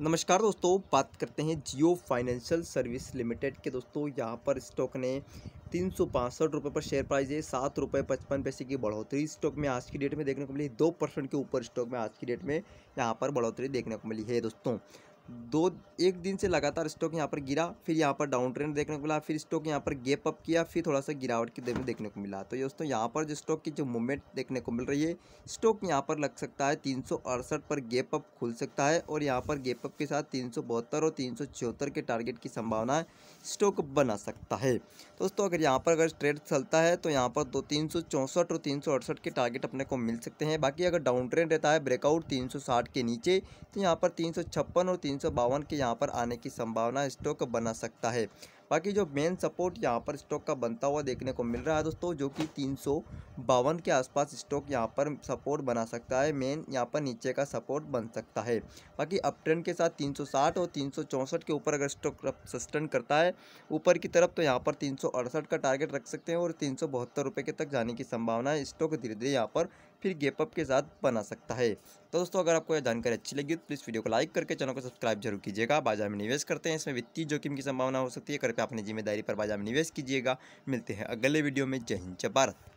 नमस्कार दोस्तों बात करते हैं जियो फाइनेंशियल सर्विस लिमिटेड के दोस्तों यहाँ पर स्टॉक ने तीन सौ पाँसठ रुपये पर शेयर प्राइस है सात रुपये पचपन पैसे की बढ़ोतरी स्टॉक में आज की डेट में देखने को मिली दो परसेंट के ऊपर स्टॉक में आज की डेट में यहाँ पर बढ़ोतरी देखने को मिली है दोस्तों दो एक दिन से लगातार स्टॉक यहाँ पर गिरा फिर यहाँ पर डाउन ट्रेंड देखने को मिला फिर स्टॉक यहाँ पर गेप अप किया फिर थोड़ा सा गिरावट की देर देखने को मिला तो दोस्तों यहाँ पर जो स्टॉक की जो मूवमेंट देखने को मिल रही है स्टॉक यहाँ पर लग सकता है तीन पर गेप अप खुल सकता है और यहाँ पर गैप अप के साथ तीन और तीन के टारगेट की संभावना स्टॉक बना सकता है दोस्तों अगर यहाँ पर अगर ट्रेड चलता है तो यहाँ पर दो तीन और तीन के टारगेट अपने को मिल सकते हैं बाकी अगर डाउन ट्रेंड रहता है ब्रेकआउट तीन के नीचे तो यहाँ पर तीन और तीन तीन के यहाँ पर आने की संभावना स्टॉक बना सकता है बाकी जो मेन सपोर्ट यहाँ पर स्टॉक का बनता हुआ देखने को मिल रहा है दोस्तों जो कि तीन के आसपास स्टॉक यहाँ पर सपोर्ट बना सकता है मेन यहाँ पर नीचे का सपोर्ट बन सकता है बाकी अप ट्रेंड के साथ 360 और तीन के ऊपर अगर स्टॉक सस्टेन करता है ऊपर की तरफ तो यहाँ पर तीन का टारगेट रख सकते हैं और तीन सौ के तक जाने की संभावना है स्टॉक धीरे धीरे यहाँ पर फिर गेपअप के साथ बना सकता है तो दोस्तों अगर आपको यह जानकारी अच्छी लगी तो प्लीज़ वीडियो को लाइक करके चैनल को सब्सक्राइब जरूर कीजिएगा बाजार में निवेश करते हैं इसमें वित्तीय जोखिम की संभावना हो सकती है कृपया अपनी जिम्मेदारी पर बाजार में निवेश कीजिएगा मिलते हैं अगले वीडियो में जय हिंद जय भारत